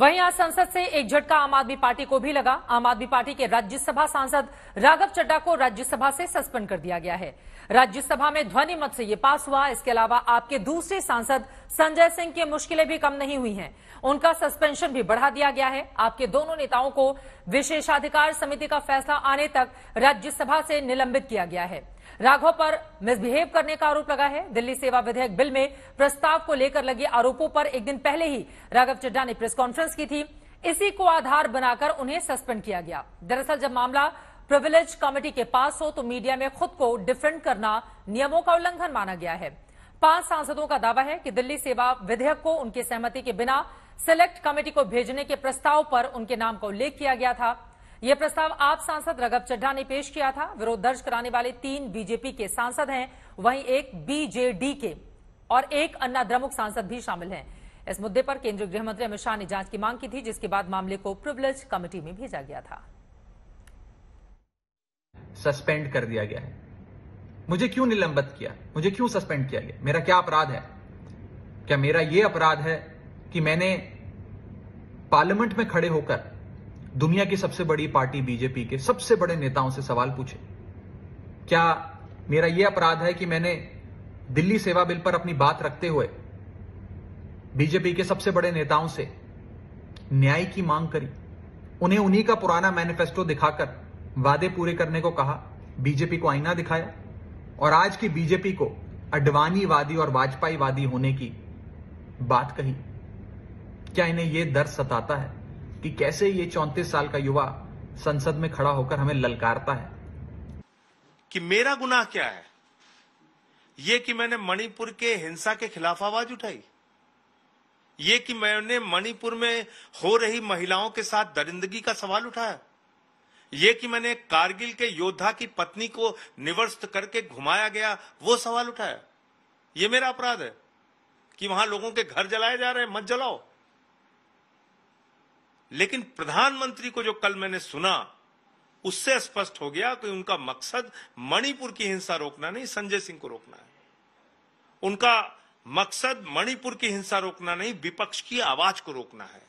वहीं आज संसद से एक झटका आम आदमी पार्टी को भी लगा आम आदमी पार्टी के राज्यसभा सांसद राघव चड्डा को राज्यसभा से सस्पेंड कर दिया गया है राज्यसभा में ध्वनि मत से ये पास हुआ इसके अलावा आपके दूसरे सांसद संजय सिंह की मुश्किलें भी कम नहीं हुई हैं उनका सस्पेंशन भी बढ़ा दिया गया है आपके दोनों नेताओं को विशेषाधिकार समिति का फैसला आने तक राज्यसभा से निलंबित किया गया है राघव पर मिसबिहेव करने का आरोप लगा है दिल्ली सेवा विधेयक बिल में प्रस्ताव को लेकर लगे आरोपों पर एक दिन पहले ही राघव चड्डा ने प्रेस कॉन्फ्रेंस की थी इसी को आधार बनाकर उन्हें सस्पेंड किया गया दरअसल जब मामला प्रिविलेज कमेटी के पास हो तो मीडिया में खुद को डिफेंड करना नियमों का उल्लंघन माना गया है पांच सांसदों का दावा है कि दिल्ली सेवा विधेयक को उनकी सहमति के बिना सेलेक्ट कमेटी को भेजने के प्रस्ताव पर उनके नाम का उल्लेख किया गया था यह प्रस्ताव आप सांसद रघब चड्ढा ने पेश किया था विरोध दर्ज कराने वाले तीन बीजेपी के सांसद हैं वहीं एक बीजेडी के और एक अन्ना द्रमुक सांसद भी शामिल हैं इस मुद्दे पर केंद्रीय गृहमंत्री अमित शाह ने जांच की मांग की थी जिसके बाद मामले को प्रिवलेज कमेटी में भेजा गया था सस्पेंड कर दिया गया है मुझे क्यों निलंबित किया मुझे क्यों सस्पेंड किया गया मेरा क्या अपराध है क्या मेरा यह अपराध है कि मैंने पार्लियामेंट में खड़े होकर दुनिया की सबसे बड़ी पार्टी बीजेपी के सबसे बड़े नेताओं से सवाल पूछे क्या मेरा यह अपराध है कि मैंने दिल्ली सेवा बिल पर अपनी बात रखते हुए बीजेपी के सबसे बड़े नेताओं से न्याय की मांग करी उन्हें उन्हीं का पुराना मैनिफेस्टो दिखाकर वादे पूरे करने को कहा बीजेपी को आईना दिखाया और आज की बीजेपी को अडवाणी वादी और वाजपेयी वादी होने की बात कही क्या इन्हें यह दर्द सताता है कि कैसे ये चौंतीस साल का युवा संसद में खड़ा होकर हमें ललकारता है कि मेरा गुनाह क्या है ये कि मैंने मणिपुर के हिंसा के खिलाफ आवाज उठाई ये कि मैंने मणिपुर में हो रही महिलाओं के साथ दरिंदगी का सवाल उठाया ये कि मैंने कारगिल के योद्धा की पत्नी को निवर्स्त करके घुमाया गया वो सवाल उठाया ये मेरा अपराध है कि वहां लोगों के घर जलाए जा रहे हैं मत जलाओ लेकिन प्रधानमंत्री को जो कल मैंने सुना उससे स्पष्ट हो गया कि उनका मकसद मणिपुर की हिंसा रोकना नहीं संजय सिंह को रोकना है उनका मकसद मणिपुर की हिंसा रोकना नहीं विपक्ष की आवाज को रोकना है